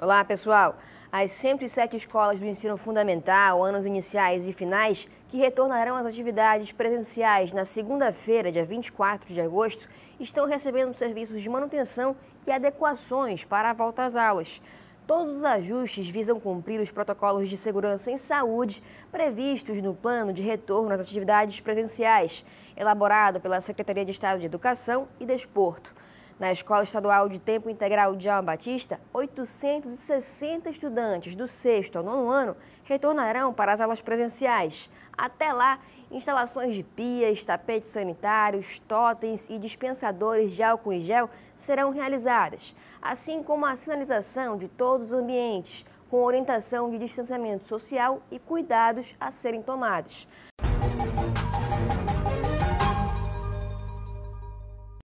Olá, pessoal. As 107 escolas do ensino fundamental, anos iniciais e finais, que retornarão às atividades presenciais na segunda-feira, dia 24 de agosto, estão recebendo serviços de manutenção e adequações para a volta às aulas. Todos os ajustes visam cumprir os protocolos de segurança em saúde previstos no Plano de Retorno às Atividades Presenciais, elaborado pela Secretaria de Estado de Educação e Desporto. Na Escola Estadual de Tempo Integral de João Batista, 860 estudantes do sexto ao nono ano retornarão para as aulas presenciais. Até lá, instalações de pias, tapetes sanitários, totens e dispensadores de álcool e gel serão realizadas, assim como a sinalização de todos os ambientes, com orientação de distanciamento social e cuidados a serem tomados.